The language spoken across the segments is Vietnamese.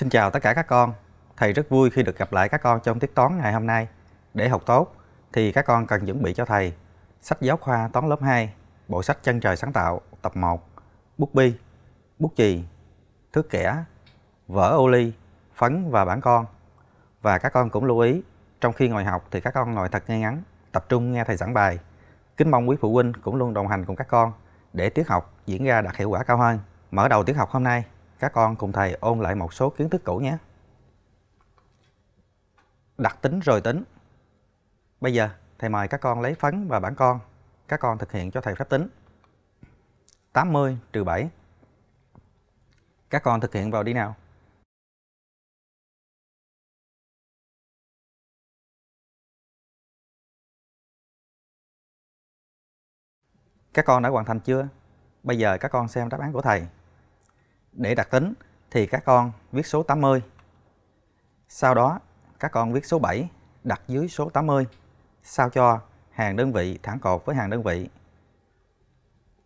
Xin chào tất cả các con. Thầy rất vui khi được gặp lại các con trong tiết toán ngày hôm nay. Để học tốt thì các con cần chuẩn bị cho thầy sách giáo khoa toán lớp 2, bộ sách Chân trời sáng tạo tập 1, bút bi, bút chì, thước kẻ, vở ô ly, phấn và bản con. Và các con cũng lưu ý, trong khi ngồi học thì các con ngồi thật ngay ngắn, tập trung nghe thầy giảng bài. Kính mong quý phụ huynh cũng luôn đồng hành cùng các con để tiết học diễn ra đạt hiệu quả cao hơn. Mở đầu tiết học hôm nay, các con cùng thầy ôn lại một số kiến thức cũ nhé. đặt tính rồi tính. Bây giờ thầy mời các con lấy phấn và bản con. Các con thực hiện cho thầy phép tính. 80 trừ 7. Các con thực hiện vào đi nào. Các con đã hoàn thành chưa? Bây giờ các con xem đáp án của thầy để đặt tính thì các con viết số 80. Sau đó các con viết số 7 đặt dưới số 80 sao cho hàng đơn vị thẳng cột với hàng đơn vị.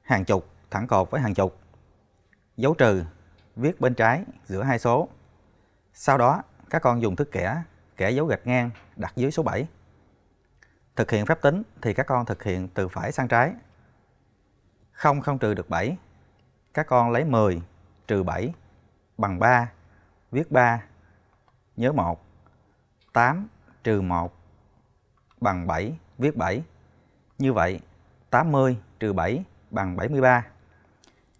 Hàng chục thẳng cột với hàng chục. Dấu trừ viết bên trái giữa hai số. Sau đó các con dùng thước kẻ, kẻ dấu gạch ngang đặt dưới số 7. Thực hiện phép tính thì các con thực hiện từ phải sang trái. Không không trừ được 7. Các con lấy 10 trừ 7 bằng 3, viết 3, nhớ 1. 8 trừ 1 bằng 7, viết 7. Như vậy, 80 trừ 7 bằng 73.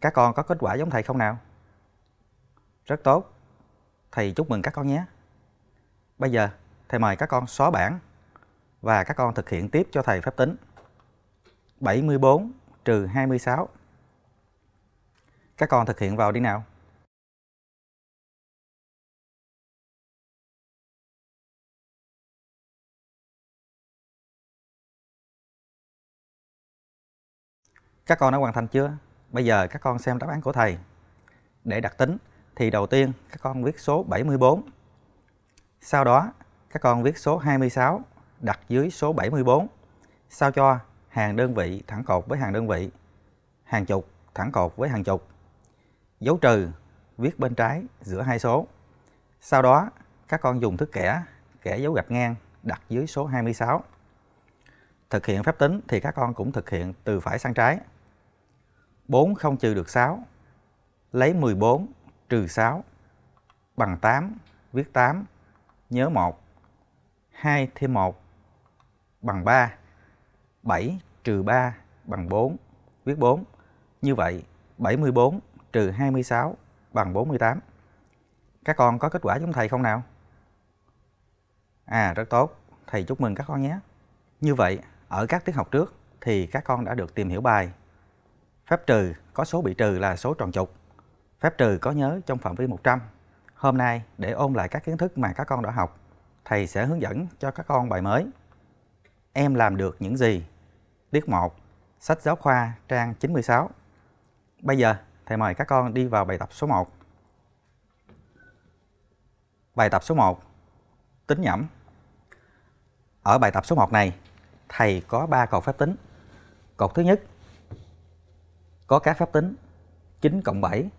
Các con có kết quả giống thầy không nào? Rất tốt. Thầy chúc mừng các con nhé. Bây giờ, thầy mời các con xóa bảng và các con thực hiện tiếp cho thầy phép tính. 74 trừ 26 các con thực hiện vào đi nào các con đã hoàn thành chưa bây giờ các con xem đáp án của thầy để đặt tính thì đầu tiên các con viết số 74 sau đó các con viết số 26 đặt dưới số 74 sao cho hàng đơn vị thẳng cột với hàng đơn vị hàng chục thẳng cột với hàng chục dấu trừ viết bên trái giữa hai số. Sau đó, các con dùng thước kẻ, kẻ dấu gạch ngang đặt dưới số 26. Thực hiện phép tính thì các con cũng thực hiện từ phải sang trái. 4 không trừ được 6, lấy 14 trừ 6 bằng 8, viết 8, nhớ 1. 2 thêm 1 bằng 3, 7 trừ 3 bằng 4, viết 4. Như vậy, 74 trừ 26 bằng 48. Các con có kết quả giống thầy không nào? À rất tốt, thầy chúc mừng các con nhé. Như vậy, ở các tiết học trước thì các con đã được tìm hiểu bài. Phép trừ có số bị trừ là số tròn trục. Phép trừ có nhớ trong phạm vi 100. Hôm nay để ôn lại các kiến thức mà các con đã học, thầy sẽ hướng dẫn cho các con bài mới. Em làm được những gì? Tiết 1, sách giáo khoa trang 96. Bây giờ Thầy mời các con đi vào bài tập số 1. Bài tập số 1 Tính nhẩm Ở bài tập số 1 này, thầy có 3 cột phép tính. Cột thứ nhất có các phép tính 9 cộng 7,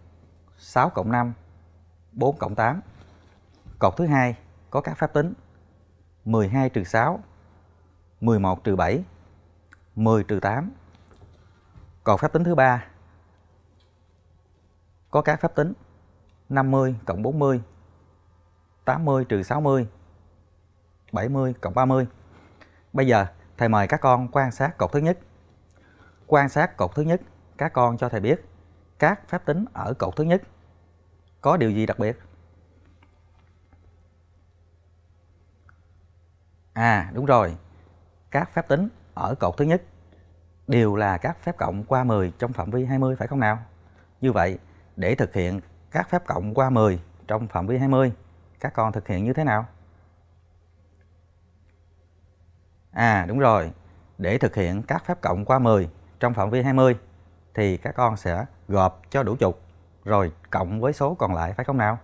6 cộng 5, 4 cộng 8. Cột thứ hai có các phép tính 12 trừ 6, 11 trừ 7, 10 trừ 8. Cột phép tính thứ ba có các phép tính 50 cộng 40, 80 trừ 60, 70 cộng 30. Bây giờ thầy mời các con quan sát cột thứ nhất. Quan sát cột thứ nhất, các con cho thầy biết các phép tính ở cột thứ nhất có điều gì đặc biệt? À đúng rồi, các phép tính ở cột thứ nhất đều là các phép cộng qua 10 trong phạm vi 20 phải không nào? Như vậy để thực hiện các phép cộng qua 10 trong phạm vi 20, các con thực hiện như thế nào? À đúng rồi, để thực hiện các phép cộng qua 10 trong phạm vi 20 thì các con sẽ gộp cho đủ chục rồi cộng với số còn lại phải không nào?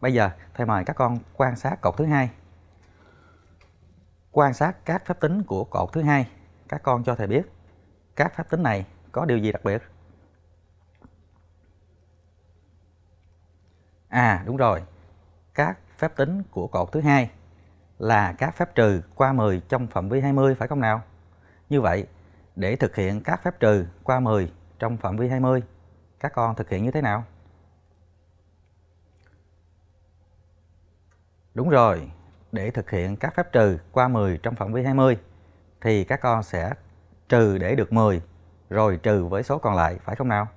Bây giờ thầy mời các con quan sát cột thứ hai. Quan sát các phép tính của cột thứ hai, các con cho thầy biết các phép tính này có điều gì đặc biệt? à đúng rồi các phép tính của cột thứ hai là các phép trừ qua 10 trong phạm vi 20 phải không nào? Như vậy, để thực hiện các phép trừ qua 10 trong phạm vi 20, các con thực hiện như thế nào? Đúng rồi, để thực hiện các phép trừ qua 10 trong phạm vi 20 thì các con sẽ trừ để được 10 rồi trừ với số còn lại phải không nào?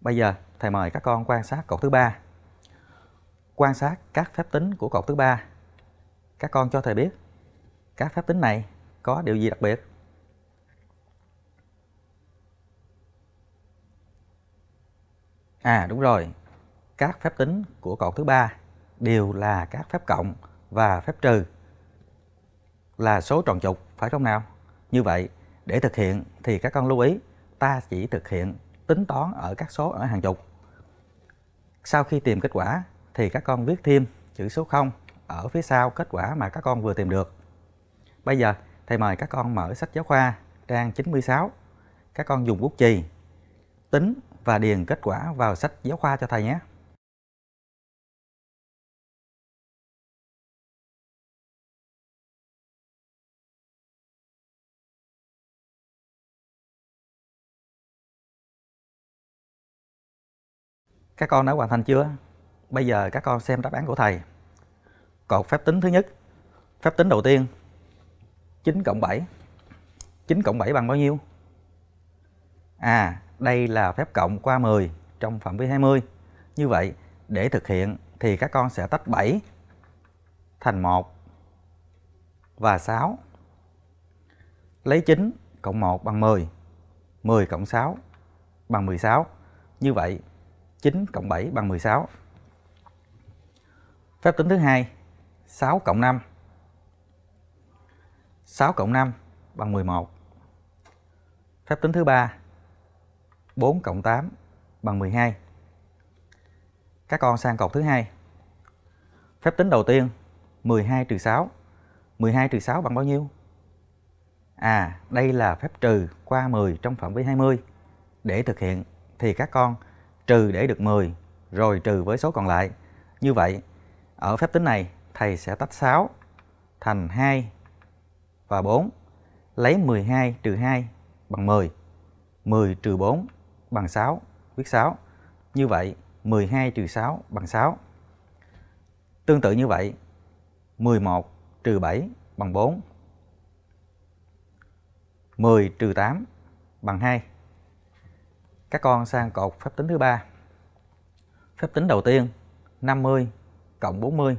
Bây giờ thầy mời các con quan sát cột thứ ba quan sát các phép tính của cột thứ ba. Các con cho thầy biết các phép tính này có điều gì đặc biệt. À đúng rồi, các phép tính của cột thứ ba đều là các phép cộng và phép trừ là số tròn trục phải không nào? Như vậy, để thực hiện thì các con lưu ý ta chỉ thực hiện tính toán ở các số ở hàng chục. Sau khi tìm kết quả thì các con viết thêm chữ số 0 ở phía sau kết quả mà các con vừa tìm được. Bây giờ thầy mời các con mở sách giáo khoa trang 96. Các con dùng bút chì tính và điền kết quả vào sách giáo khoa cho thầy nhé. Các con đã hoàn thành chưa? Bây giờ các con xem đáp án của thầy. Cột phép tính thứ nhất. Phép tính đầu tiên 9 cộng 7. 9 cộng 7 bằng bao nhiêu? À, đây là phép cộng qua 10 trong phạm vi 20. Như vậy, để thực hiện thì các con sẽ tách 7 thành 1 và 6. Lấy 9 cộng 1 bằng 10. 10 cộng 6 bằng 16. Như vậy, 9 cộng 7 bằng 16. Phép tính thứ hai 6 cộng 5 6 cộng 5 bằng 11 Phép tính thứ ba 4 cộng 8 bằng 12 Các con sang cột thứ hai Phép tính đầu tiên 12 trừ 6 12 trừ 6 bằng bao nhiêu? À, đây là phép trừ qua 10 trong phạm vi 20 Để thực hiện thì các con trừ để được 10 rồi trừ với số còn lại. Như vậy ở phép tính này, thầy sẽ tách 6 thành 2 và 4, lấy 12 trừ 2 bằng 10, 10 trừ 4 bằng 6, viết 6. Như vậy, 12 trừ 6 bằng 6. Tương tự như vậy, 11 trừ 7 bằng 4, 10 trừ 8 bằng 2. Các con sang cột phép tính thứ ba. Phép tính đầu tiên 50 cộng 40.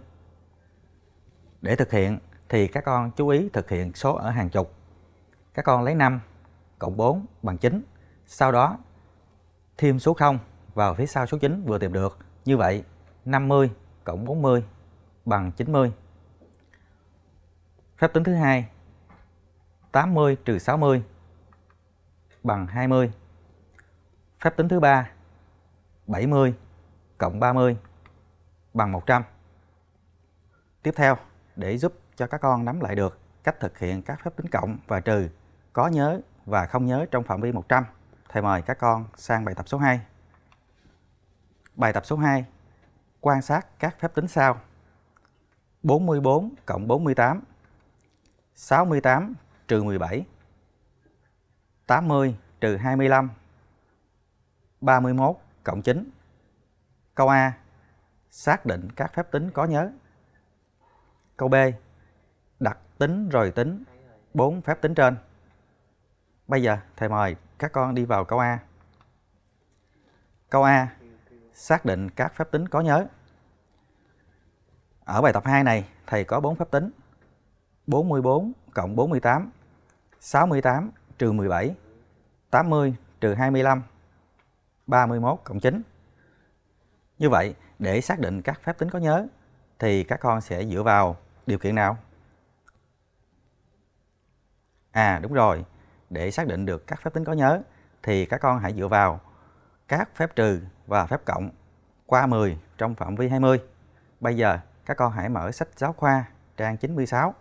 Để thực hiện thì các con chú ý thực hiện số ở hàng chục. Các con lấy 5 cộng 4 bằng 9, sau đó thêm số 0 vào phía sau số 9 vừa tìm được. Như vậy 50 cộng 40 bằng 90. Phép tính thứ hai 80 trừ 60 bằng 20. Phép tính thứ ba 70 cộng 30 bằng 100 tiếp theo để giúp cho các con nắm lại được cách thực hiện các phép tính cộng và trừ có nhớ và không nhớ trong phạm vi 100. Thầy mời các con sang bài tập số 2. Bài tập số 2 quan sát các phép tính sau. 44 cộng 48 68 trừ 17 80 trừ 25 31 cộng 9 Câu A Xác định các phép tính có nhớ Câu B. Đặt tính rồi tính bốn phép tính trên. Bây giờ thầy mời các con đi vào câu A. Câu A. Xác định các phép tính có nhớ. Ở bài tập 2 này, thầy có bốn phép tính. 44 cộng 48, 68 trừ 17, 80 trừ 25, 31 cộng 9. Như vậy, để xác định các phép tính có nhớ, thì các con sẽ dựa vào điều kiện nào? À đúng rồi, để xác định được các phép tính có nhớ thì các con hãy dựa vào các phép trừ và phép cộng qua 10 trong phạm vi 20. Bây giờ các con hãy mở sách giáo khoa trang 96,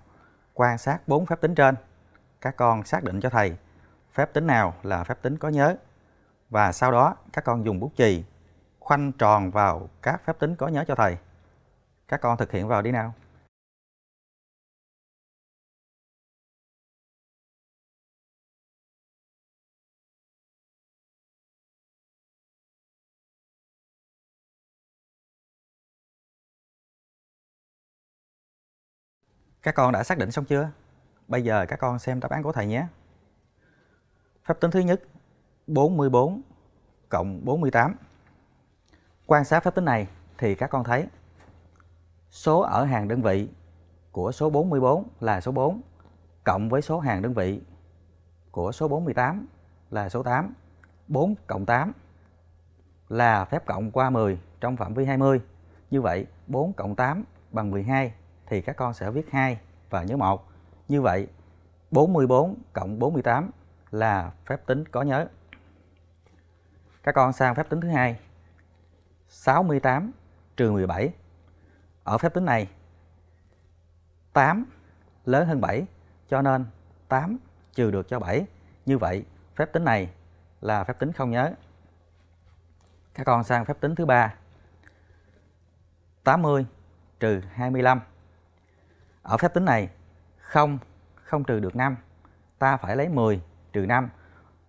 quan sát 4 phép tính trên. Các con xác định cho thầy phép tính nào là phép tính có nhớ và sau đó các con dùng bút chì khoanh tròn vào các phép tính có nhớ cho thầy. Các con thực hiện vào đi nào. Các con đã xác định xong chưa? Bây giờ các con xem đáp án của thầy nhé. Phép tính thứ nhất 44 cộng 48 Quan sát phép tính này thì các con thấy số ở hàng đơn vị của số 44 là số 4 cộng với số hàng đơn vị của số 48 là số 8 4 cộng 8 là phép cộng qua 10 trong phạm vi 20 Như vậy 4 cộng 8 bằng 12 thì các con sẽ viết 2 và nhớ một Như vậy 44 cộng 48 là phép tính có nhớ. Các con sang phép tính thứ hai. 68 trừ 17. Ở phép tính này 8 lớn hơn 7 cho nên 8 trừ được cho 7. Như vậy phép tính này là phép tính không nhớ. Các con sang phép tính thứ ba. 80 trừ 25 ở phép tính này không không trừ được 5 ta phải lấy 10 trừ 5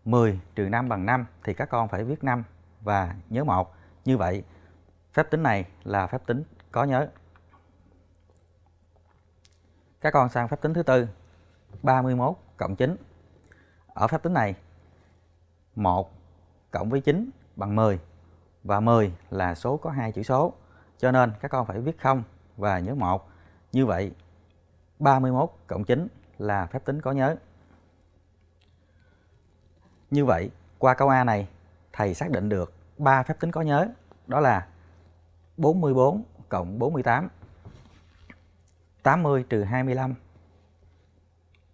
10 trừ 5 bằng 5 thì các con phải viết 5 và nhớ một như vậy phép tính này là phép tính có nhớ các con sang phép tính thứ tư 31 cộng 9 ở phép tính này 1 cộng với 9 bằng 10 và 10 là số có hai chữ số cho nên các con phải viết 0 và nhớ 1 như vậy 31 cộng 9 là phép tính có nhớ. Như vậy, qua câu A này, thầy xác định được ba phép tính có nhớ, đó là 44 cộng 48, 80 trừ 25,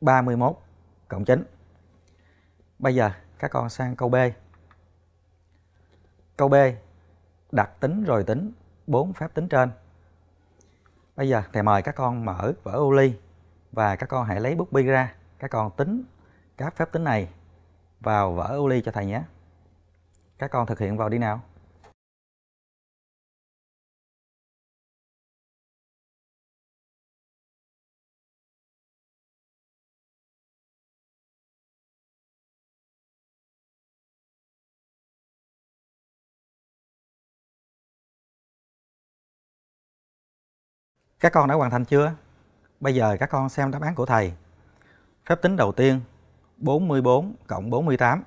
31 cộng 9. Bây giờ các con sang câu B. Câu B đặt tính rồi tính bốn phép tính trên Bây giờ thầy mời các con mở vở ô ly và các con hãy lấy bút bi ra, các con tính các phép tính này vào vở ô ly cho thầy nhé. Các con thực hiện vào đi nào. Các con đã hoàn thành chưa? Bây giờ các con xem đáp án của thầy. Phép tính đầu tiên 44 cộng 48.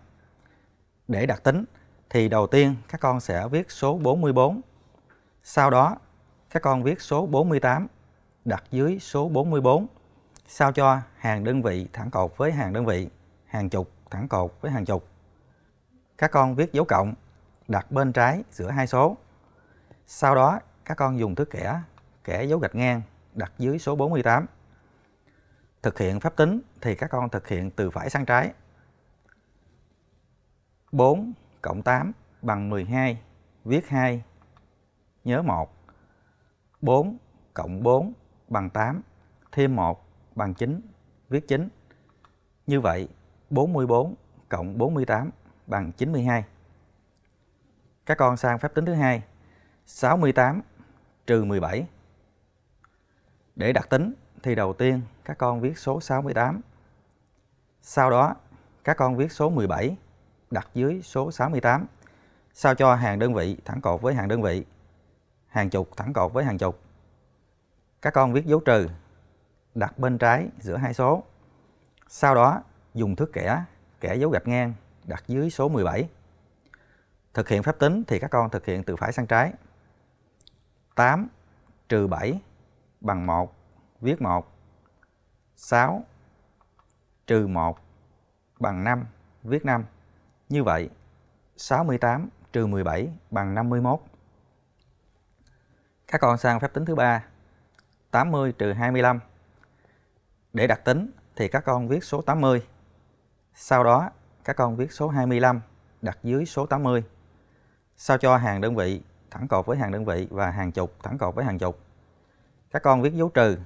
Để đặt tính thì đầu tiên các con sẽ viết số 44. Sau đó các con viết số 48 đặt dưới số 44 sao cho hàng đơn vị thẳng cột với hàng đơn vị, hàng chục thẳng cột với hàng chục. Các con viết dấu cộng đặt bên trái giữa hai số. Sau đó các con dùng thước kẻ kẻ dấu gạch ngang đặt dưới số 48. Thực hiện phép tính thì các con thực hiện từ phải sang trái. 4 cộng 8 bằng 12, viết 2, nhớ 1. 4 cộng 4 bằng 8, thêm 1 bằng 9, viết 9. Như vậy, 44 cộng 48 bằng 92. Các con sang phép tính thứ hai, 68 trừ 17 để đặt tính thì đầu tiên các con viết số 68. Sau đó các con viết số 17 đặt dưới số 68 sao cho hàng đơn vị thẳng cột với hàng đơn vị, hàng chục thẳng cột với hàng chục. Các con viết dấu trừ đặt bên trái giữa hai số. Sau đó dùng thước kẻ, kẻ dấu gạch ngang đặt dưới số 17. Thực hiện phép tính thì các con thực hiện từ phải sang trái. 8 trừ 7 bằng 1, viết 1. 6 trừ 1 bằng 5, viết 5. Như vậy, 68 trừ 17 bằng 51. Các con sang phép tính thứ ba 80 trừ 25. Để đặt tính thì các con viết số 80. Sau đó, các con viết số 25 đặt dưới số 80. Sao cho hàng đơn vị thẳng cột với hàng đơn vị và hàng chục thẳng cột với hàng chục các con viết dấu trừ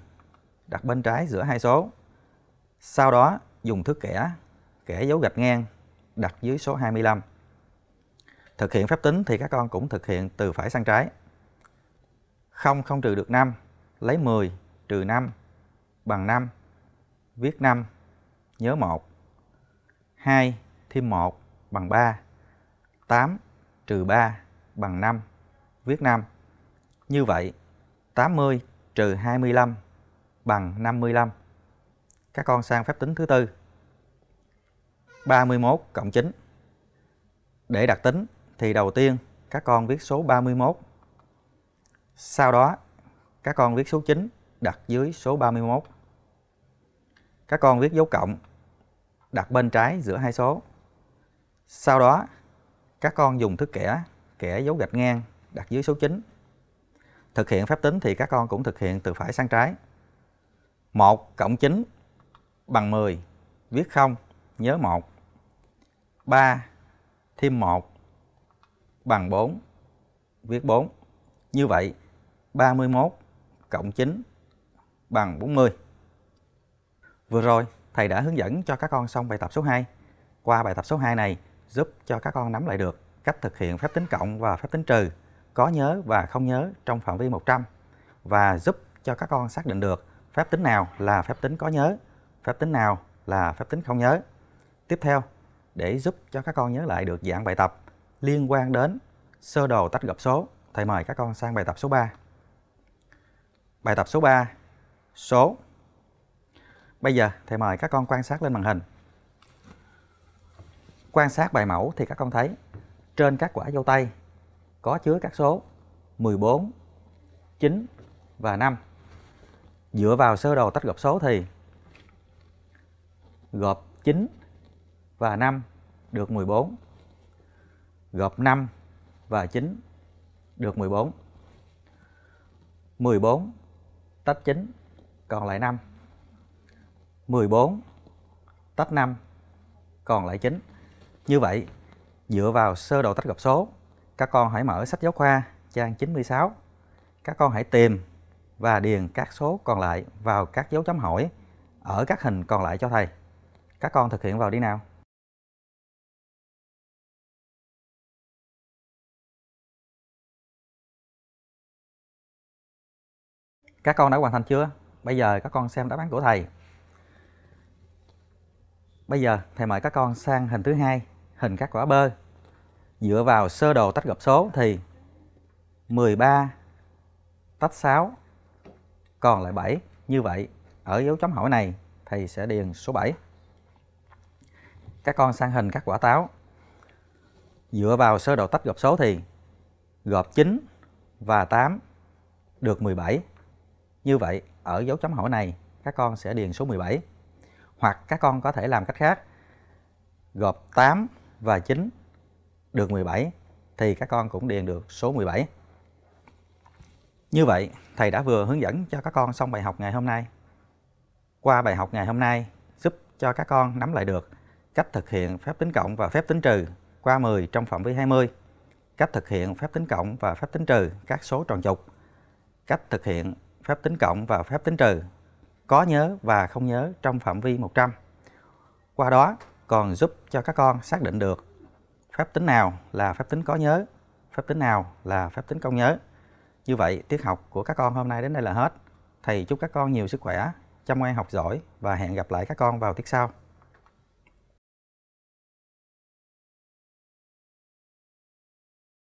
đặt bên trái giữa hai số. Sau đó dùng thước kẻ, kẻ dấu gạch ngang đặt dưới số 25. Thực hiện phép tính thì các con cũng thực hiện từ phải sang trái. 0 không trừ được 5, lấy 10 trừ 5 bằng 5. Viết 5, nhớ 1. 2 thêm 1 bằng 3. 8 trừ 3 bằng 5, viết 5. Như vậy, 80 trừ 25 bằng 55. Các con sang phép tính thứ tư. 31 cộng 9. Để đặt tính thì đầu tiên các con viết số 31. Sau đó các con viết số 9 đặt dưới số 31. Các con viết dấu cộng đặt bên trái giữa hai số. Sau đó các con dùng thước kẻ, kẻ dấu gạch ngang đặt dưới số 9 thực hiện phép tính thì các con cũng thực hiện từ phải sang trái 1 cộng 9 bằng 10 viết 0 nhớ 1 3 thêm 1 bằng 4 viết 4 như vậy 31 cộng 9 bằng 40 vừa rồi thầy đã hướng dẫn cho các con xong bài tập số 2 qua bài tập số 2 này giúp cho các con nắm lại được cách thực hiện phép tính cộng và phép tính trừ có nhớ và không nhớ trong phạm vi 100 và giúp cho các con xác định được phép tính nào là phép tính có nhớ, phép tính nào là phép tính không nhớ. Tiếp theo, để giúp cho các con nhớ lại được dạng bài tập liên quan đến sơ đồ tách gập số, thầy mời các con sang bài tập số 3. Bài tập số 3, số. Bây giờ thầy mời các con quan sát lên màn hình. Quan sát bài mẫu thì các con thấy trên các quả dâu tây có chứa các số 14, 9 và 5. Dựa vào sơ đồ tách gộp số thì gộp 9 và 5 được 14, gộp 5 và 9 được 14. 14 tách 9 còn lại 5. 14 tách 5 còn lại 9. Như vậy, dựa vào sơ đồ tách gộp số các con hãy mở sách giáo khoa trang 96. Các con hãy tìm và điền các số còn lại vào các dấu chấm hỏi ở các hình còn lại cho thầy. Các con thực hiện vào đi nào. Các con đã hoàn thành chưa? Bây giờ các con xem đáp án của thầy. Bây giờ thầy mời các con sang hình thứ hai, hình các quả bơ dựa vào sơ đồ tách gộp số thì 13 tách 6 còn lại 7 như vậy ở dấu chấm hỏi này thầy sẽ điền số 7 các con sang hình các quả táo dựa vào sơ đồ tách gộp số thì gộp 9 và 8 được 17 như vậy ở dấu chấm hỏi này các con sẽ điền số 17 hoặc các con có thể làm cách khác gộp 8 và 9 được 17 thì các con cũng điền được số 17. Như vậy, thầy đã vừa hướng dẫn cho các con xong bài học ngày hôm nay. Qua bài học ngày hôm nay, giúp cho các con nắm lại được cách thực hiện phép tính cộng và phép tính trừ qua 10 trong phạm vi 20, cách thực hiện phép tính cộng và phép tính trừ các số tròn trục, cách thực hiện phép tính cộng và phép tính trừ có nhớ và không nhớ trong phạm vi 100. Qua đó còn giúp cho các con xác định được phép tính nào là phép tính có nhớ, phép tính nào là phép tính công nhớ. Như vậy, tiết học của các con hôm nay đến đây là hết. Thầy chúc các con nhiều sức khỏe, chăm ngoan học giỏi và hẹn gặp lại các con vào tiết sau.